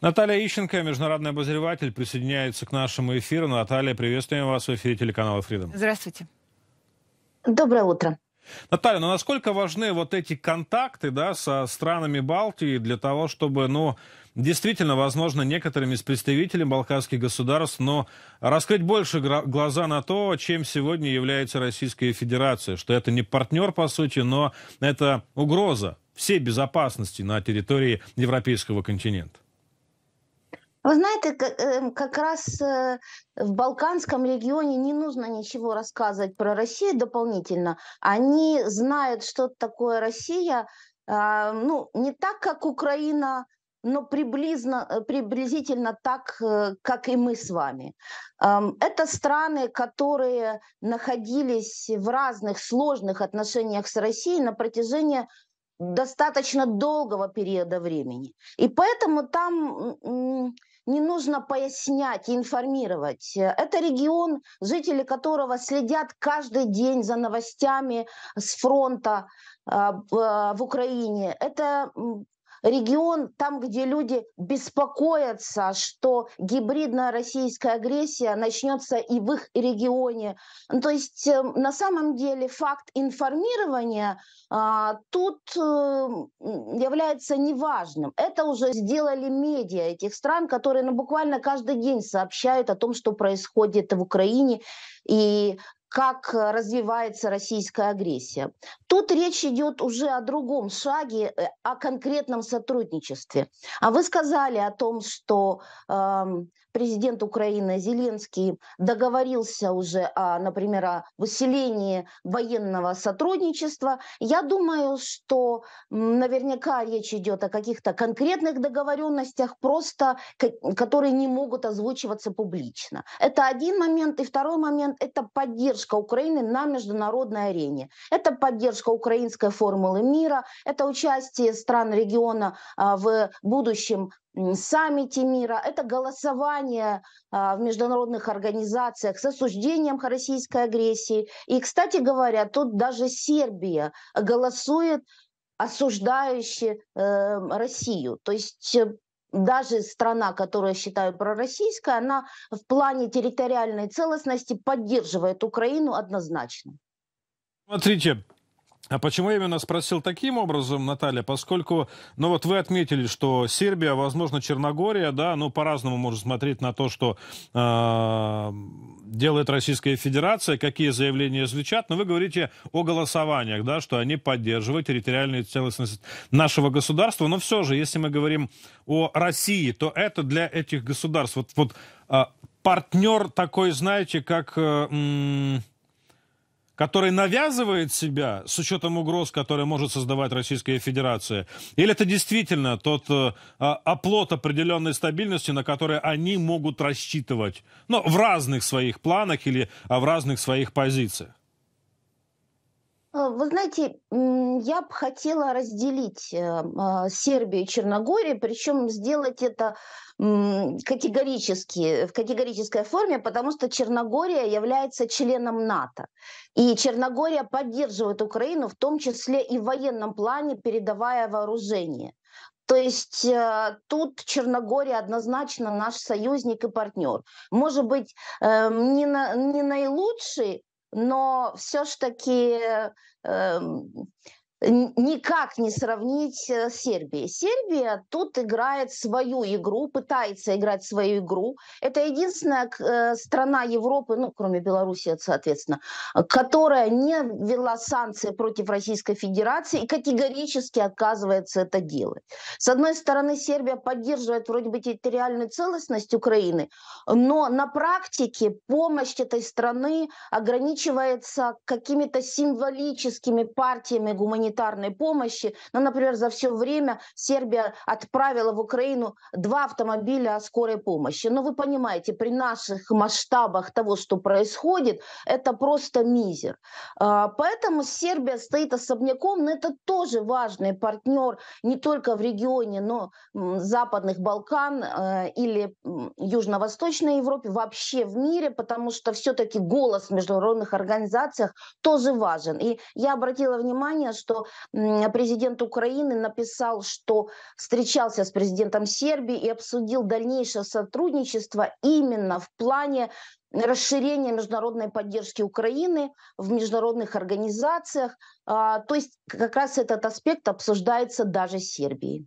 Наталья Ищенко, международный обозреватель, присоединяется к нашему эфиру. Наталья, приветствуем вас в эфире телеканала Freedom. Здравствуйте. Доброе утро. Наталья, ну насколько важны вот эти контакты да, со странами Балтии для того, чтобы, ну, действительно, возможно, некоторыми из представителей балканских государств, но раскрыть больше глаза на то, чем сегодня является Российская Федерация, что это не партнер, по сути, но это угроза всей безопасности на территории европейского континента? Вы знаете, эм, как, раз э, в Балканском регионе не нужно ничего рассказывать про Россию дополнительно. Они знают, что такое Россия, а, ну, не так, как Украина, но приблизно, э, приблизительно так, э, как и мы с вами. Это страны, которые находились в разных сложных отношениях с Россией на протяжении достаточно долгого периода времени. И поэтому там не нужно пояснять и информировать. Это регион, жители которого следят каждый день за новостями с фронта а, а, в Украине. Это регион, там, где люди беспокоятся, что гибридная российская агрессия начнется и в их регионе. Ну, то есть эм, на самом деле факт информирования а, тут эм, является неважным. Это уже сделали медиа этих стран, которые ну, буквально каждый день сообщают о том, что происходит в Украине и как развивается российская агрессия. Тут речь идет уже о другом шаге, э, о конкретном сотрудничестве. А вы сказали о том, что эм, президент Украины Зеленский договорился уже, о, например, о выселении военного сотрудничества. Я думаю, что наверняка речь идет о каких-то конкретных договоренностях, просто которые не могут озвучиваться публично. Это один момент. И второй момент – это поддержка Украины на международной арене. Это поддержка украинской формулы мира, это участие стран региона а, в будущем саммите мира, это голосование а, в международных организациях с осуждением российской агрессии. И, кстати говоря, тут даже Сербия голосует осуждающе э, Россию. То есть э, даже страна, которую я считаю пророссийской, она в плане территориальной целостности поддерживает Украину однозначно. Смотрите, а почему я именно спросил таким образом, Наталья, поскольку, ну вот вы отметили, что Сербия, возможно, Черногория, да, ну по-разному можно смотреть на то, что э, делает Российская Федерация, какие заявления звучат, но вы говорите о голосованиях, да, что они поддерживают территориальную целостность нашего государства, но все же, если мы говорим о России, то это для этих государств, вот, вот э, а, партнер такой, знаете, как... Э, который навязывает себя с учетом угроз, которые может создавать Российская Федерация? Или это действительно тот э, а, оплот определенной стабильности, на который они могут рассчитывать ну, в разных своих планах или а, в разных своих позициях? А, вы знаете, я бы хотела разделить эм, а, Сербию и Черногорию, причем сделать это категорически, в категорической форме, потому что Черногория является членом НАТО. И Черногория поддерживает Украину, в том числе и в военном плане, передавая вооружение. То есть э, тут Черногория однозначно наш союзник и партнер. Может быть, эм, не, на, не наилучший но все-таки э, эм, никак не сравнить э, с Сербией. Сербия тут играет свою игру, пытается играть свою игру. Это единственная э, страна Европы, ну, кроме Беларуси, соответственно, которая не ввела санкции против Российской Федерации и категорически отказывается это делать. С одной стороны, Сербия поддерживает вроде бы территориальную целостность Украины, но на практике помощь этой страны ограничивается какими-то символическими партиями гуманитарными гуманитарной помощи. но, ну, например, за все время Сербия отправила в Украину два автомобиля скорой помощи. Но вы понимаете, при наших масштабах того, что происходит, это просто мизер. А, поэтому Сербия стоит особняком, но это тоже важный партнер не только в регионе, но Западных Балкан э, или Южно-Восточной Европе, вообще в мире, потому что все-таки голос в международных организациях тоже важен. И я обратила внимание, что президент Украины написал, что встречался с президентом Сербии и обсудил дальнейшее сотрудничество именно в плане расширение международной поддержки Украины в международных организациях. А, то есть как раз этот аспект обсуждается даже Сербией.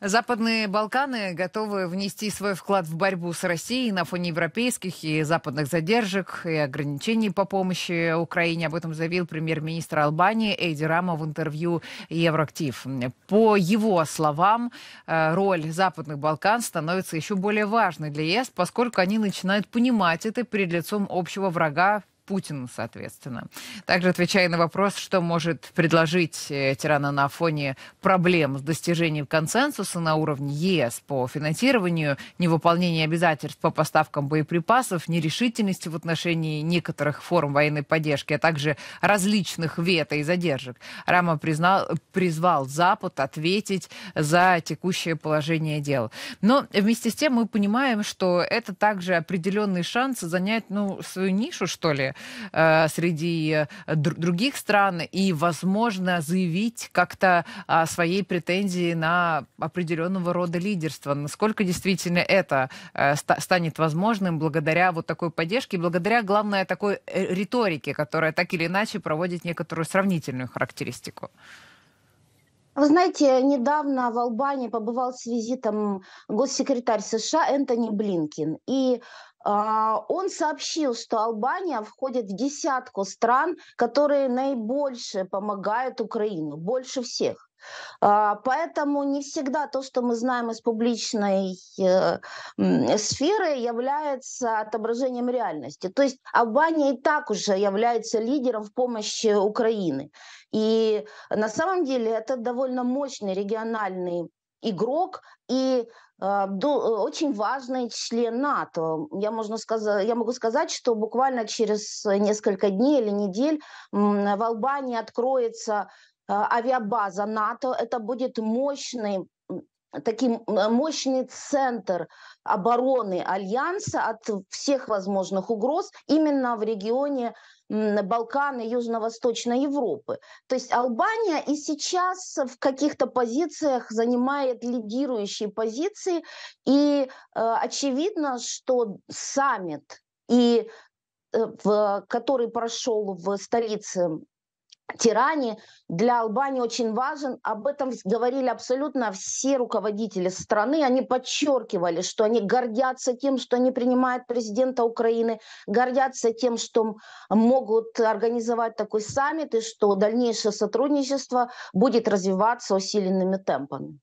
Западные Балканы готовы внести свой вклад в борьбу с Россией на фоне европейских и западных задержек и ограничений по помощи Украине. Об этом заявил премьер-министр Албании Эйди Рама в интервью Евроактив. По его словам, э, роль Западных Балкан становится еще более важной для ЕС, поскольку они начинают понимать это перед лицом общего врага Путина, соответственно. Также отвечая на вопрос, что может предложить э, Тирана на фоне проблем с достижением консенсуса на уровне ЕС по финансированию, невыполнение обязательств по поставкам боеприпасов, нерешительности в отношении некоторых форм военной поддержки, а также различных вето и задержек. Рама признал, призвал Запад ответить за текущее положение дел. Но вместе с тем мы понимаем, что это также определенный шанс занять ну, свою нишу, что ли, Э, среди э, других стран и, возможно, заявить как-то о а, своей претензии на определенного рода лидерство. Насколько действительно это э, станет возможным благодаря вот такой поддержке, благодаря, главное, такой риторике, которая так или иначе проводит некоторую сравнительную характеристику? Вы знаете, недавно в Албании побывал с визитом госсекретарь США Энтони Блинкин. И а, он сообщил, что Албания входит в десятку стран, которые наибольше помогают Украине, больше всех. А, поэтому не всегда то, что мы знаем из публичной э, сферы, является отображением реальности. То есть Албания и так уже является лидером в помощи Украины. И на самом деле это довольно мощный региональный игрок, и а, очень важный член НАТО. Я, можно сказать, я могу сказать, что буквально через несколько дней или недель в Албании откроется а, авиабаза НАТО. Это будет мощный таким мощный центр обороны Альянса от всех возможных угроз именно в регионе Балкан и Южно-Восточной Европы. То есть Албания и сейчас в каких-то позициях занимает лидирующие позиции, и э, очевидно, что саммит и э, в, который прошел в столице Тиране для Албании очень важен. Об этом говорили абсолютно все руководители страны. Они подчеркивали, что они гордятся тем, что они принимают президента Украины, гордятся тем, что могут организовать такой саммит и что дальнейшее сотрудничество будет развиваться усиленными темпами.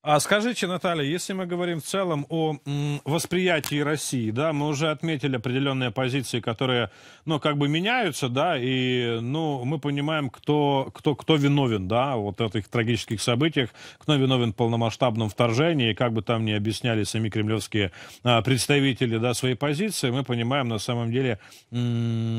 А скажите, Наталья, если мы говорим в целом о восприятии России, да, мы уже отметили определенные позиции, которые, ну, как бы меняются, да, и, ну, мы понимаем, кто, кто, кто виновен, да, вот в этих трагических событиях, кто виновен в полномасштабном вторжении, как бы там ни объясняли сами кремлевские а, представители, да, свои позиции, мы понимаем на самом деле,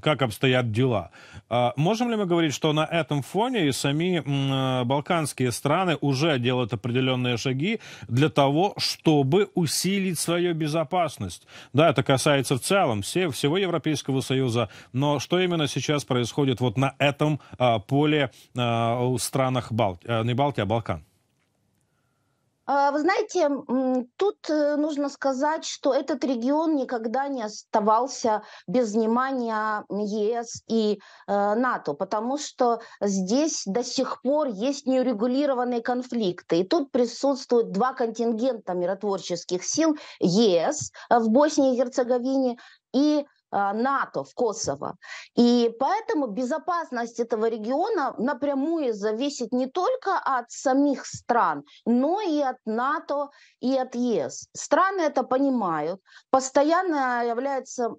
как обстоят дела. А, можем ли мы говорить, что на этом фоне и сами а, балканские страны уже делают определенные шаги для того, чтобы усилить свою безопасность. Да, это касается в целом все, всего Европейского Союза, но что именно сейчас происходит вот на этом а, поле а, у странах Балти... Э, не Балтии, а Балкан? А, вы знаете, тут э, нужно сказать, что этот регион никогда не оставался без внимания ЕС и э, НАТО, потому что здесь до сих пор есть неурегулированные конфликты. И тут присутствуют два контингента миротворческих сил ЕС э, в Боснии и Герцеговине и а, НАТО в Косово. И поэтому безопасность этого региона напрямую зависит не только от самих стран, но и от НАТО и от ЕС. Страны это понимают, постоянно является,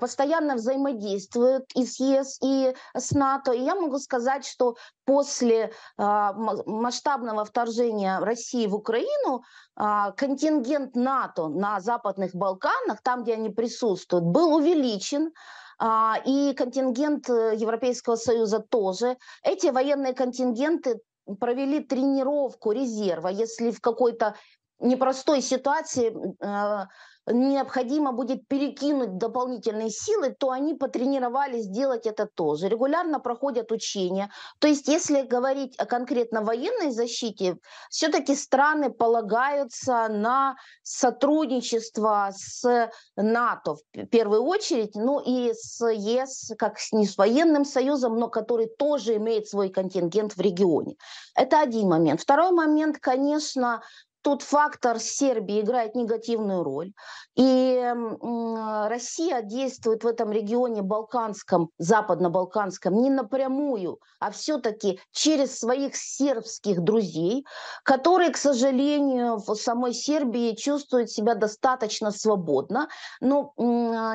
постоянно взаимодействуют и с ЕС, и с НАТО. И я могу сказать, что после а, масштабного вторжения России в Украину а, контингент НАТО на Западных Балканах, там, где они присутствуют, был увеличен, а, и контингент э, Европейского Союза тоже. Эти военные контингенты провели тренировку резерва, если в какой-то непростой ситуации э, необходимо будет перекинуть дополнительные силы, то они потренировались делать это тоже. Регулярно проходят учения. То есть, если говорить о конкретно военной защите, все-таки страны полагаются на сотрудничество с НАТО в первую очередь, ну и с ЕС, как не с военным союзом, но который тоже имеет свой контингент в регионе. Это один момент. Второй момент, конечно, Тут фактор Сербии играет негативную роль. И э, Россия действует в этом регионе балканском, западно-балканском, не напрямую, а все-таки через своих сербских друзей, которые, к сожалению, в самой Сербии чувствуют себя достаточно свободно. Но э,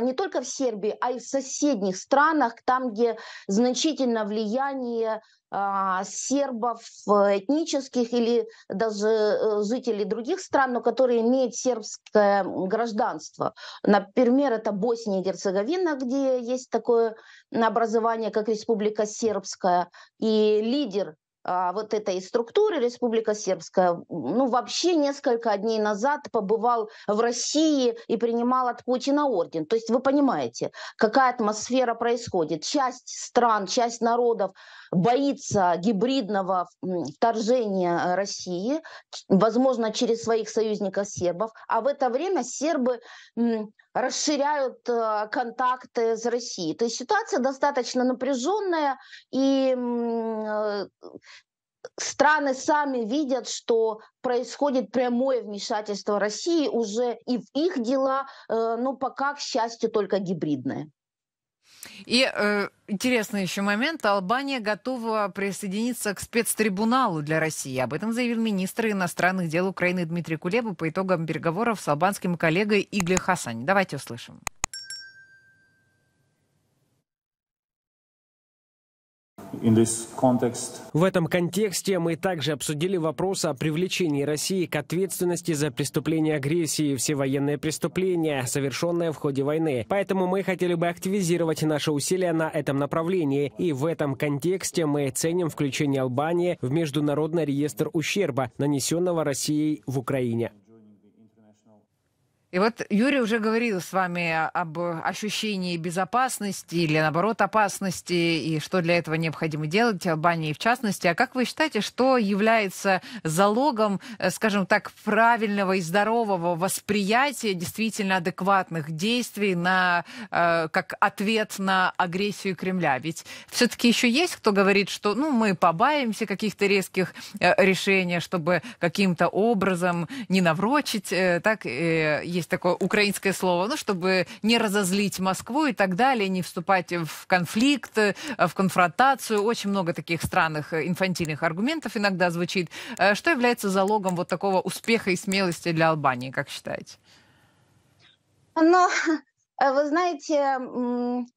не только в Сербии, а и в соседних странах, там, где значительно влияние а, сербов э, этнических или даже э, жителей других стран, но которые имеют сербское гражданство. Например, это Босния и Герцеговина, где есть такое образование, как Республика Сербская, и лидер а, вот этой структуры Республика Сербская, ну вообще несколько дней назад побывал в России и принимал от Путина орден. То есть вы понимаете, какая атмосфера происходит. Часть стран, часть народов боится гибридного вторжения России, возможно, через своих союзников сербов, а в это время сербы расширяют э, контакты с Россией. То есть ситуация достаточно напряженная, и э, страны сами видят, что происходит прямое вмешательство России уже и в их дела, э, но пока, к счастью, только гибридное. И э, интересный еще момент. Албания готова присоединиться к спецтрибуналу для России. Об этом заявил министр иностранных дел Украины Дмитрий Кулеба по итогам переговоров с албанским коллегой Игле Хасани. Давайте услышим. В этом контексте мы также обсудили вопрос о привлечении России к ответственности за преступления агрессии и все военные преступления, совершенные в ходе войны. Поэтому мы хотели бы активизировать наши усилия на этом направлении. И в этом контексте мы ценим включение Албании в международный реестр ущерба, нанесенного Россией в Украине. И вот Юрий уже говорил с вами об ощущении безопасности или, наоборот, опасности, и что для этого необходимо делать, Албании в частности. А как вы считаете, что является залогом, э, скажем так, правильного и здорового восприятия действительно адекватных действий на, э, как ответ на агрессию Кремля? Ведь все-таки еще есть кто говорит, что ну, мы побаимся каких-то резких э, решений, чтобы каким-то образом не наврочить, так, э, есть такое украинское слово, ну, чтобы не разозлить Москву и так далее, не вступать в конфликт, э, в конфронтацию. Очень много таких странных э, инфантильных аргументов иногда звучит. Э, что является залогом вот такого успеха и смелости для Албании, как считаете? Но ну, вы знаете,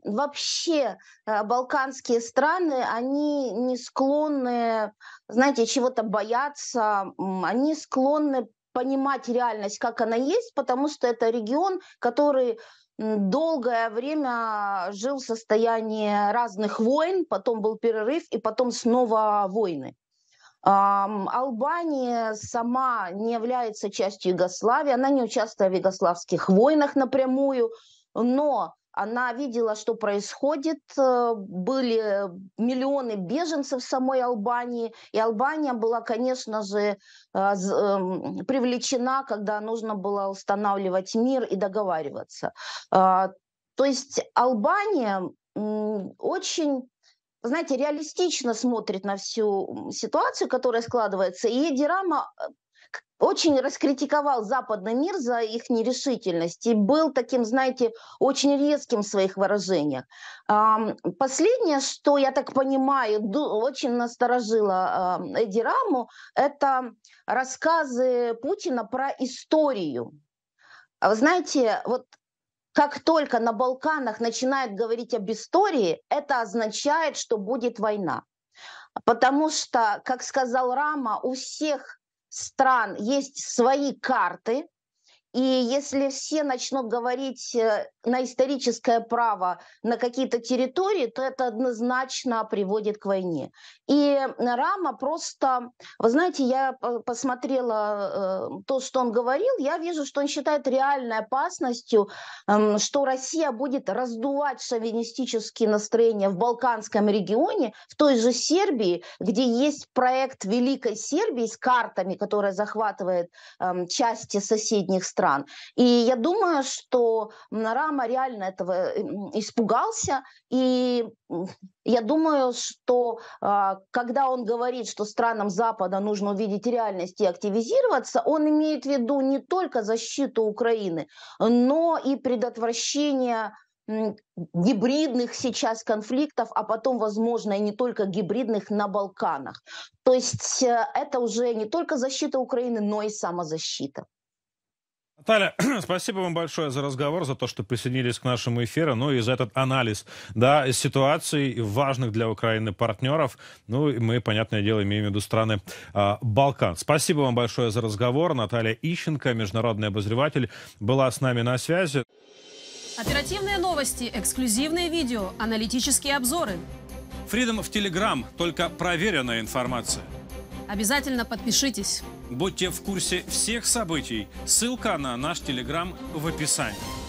вообще балканские страны, они не склонны, знаете, чего-то бояться, они склонны понимать реальность, как она есть, потому что это регион, который долгое время жил в состоянии разных войн, потом был перерыв и потом снова войны. Албания сама не является частью Югославии, она не участвует в югославских войнах напрямую, но она видела, что происходит, э, были миллионы беженцев в самой Албании, и Албания была, конечно же, э, эм, привлечена, когда нужно было устанавливать мир и договариваться. А, то есть Албания очень знаете, реалистично смотрит на всю ситуацию, которая складывается. И Дирама э, очень раскритиковал западный мир за их нерешительность и был таким, знаете, очень резким в своих выражениях. Последнее, что, я так понимаю, очень насторожило Эдди Раму, это рассказы Путина про историю. А вы знаете, вот как только на Балканах начинают говорить об истории, это означает, что будет война. Потому что, как сказал Рама, у всех стран есть свои карты, и если все начнут говорить э, на историческое право на какие-то территории, то это однозначно приводит к войне. И Рама просто, вы знаете, я посмотрела э, то, что он говорил, я вижу, что он считает реальной опасностью, эм, что Россия будет раздувать шовинистические настроения в Балканском регионе, в той же Сербии, где есть проект Великой Сербии с картами, которая захватывает эм, части соседних стран стран. И я думаю, что Мнорама реально этого э, испугался, и я думаю, что а, когда он говорит, что странам Запада нужно увидеть реальность и активизироваться, он имеет в виду не только защиту Украины, но и предотвращение гибридных сейчас конфликтов, а потом, возможно, и не только гибридных на Балканах. То есть э, это уже не только защита Украины, но и самозащита. Наталья, спасибо вам большое за разговор, за то, что присоединились к нашему эфиру, ну и за этот анализ да, ситуации важных для Украины партнеров. Ну и мы, понятное дело, имеем в виду страны а, Балкан. Спасибо вам большое за разговор. Наталья Ищенко, международный обозреватель, была с нами на связи. Оперативные новости, эксклюзивные видео, аналитические обзоры. Фридом в Телеграм, только проверенная информация. Обязательно подпишитесь. Будьте в курсе всех событий. Ссылка на наш телеграм в описании.